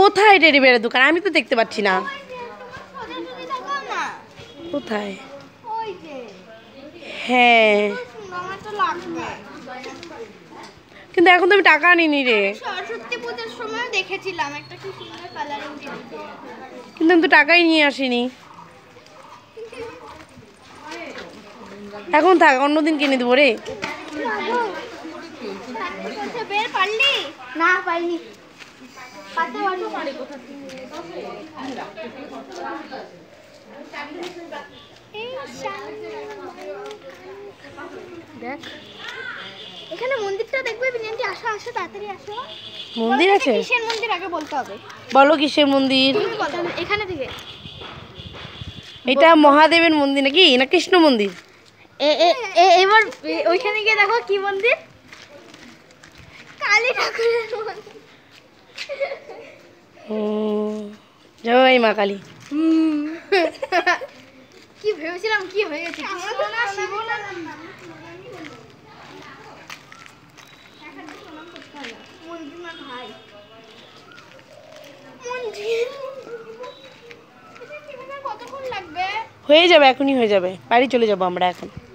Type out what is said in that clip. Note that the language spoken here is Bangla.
কোথায় টেডি বেড়ে দোকান আমি তো দেখতে পাচ্ছি না হ্যাঁ। কিন্তু এখন তো আমি টাকা আনিনি রে সরস্বতী পূজার সময় দেখেছিলাম একটা কি সুন্দর কালারিং কিন্তু টাকাই নিয়ে আসিনি এখন থাক অন্যদিন কিনে দেবো রে দেখ এখানে মন্দিরটা দেখবে আসো আসো তাড়াতাড়ি আসো মন্দির আছে বলো কিসের মন্দির এখানে এটা মহাদেবের মন্দির নাকি না কৃষ্ণ মন্দির এবার ওইখানে গিয়ে দেখো কি মন্দির কালী ঠাকুরের মন্দির ও জয় মা কালী কি ভেবেছিলাম কি হয়ে গেছে মানে হয়ে যাবে এখনই হয়ে যাবে বাড়ি চলে যাবো আমরা এখন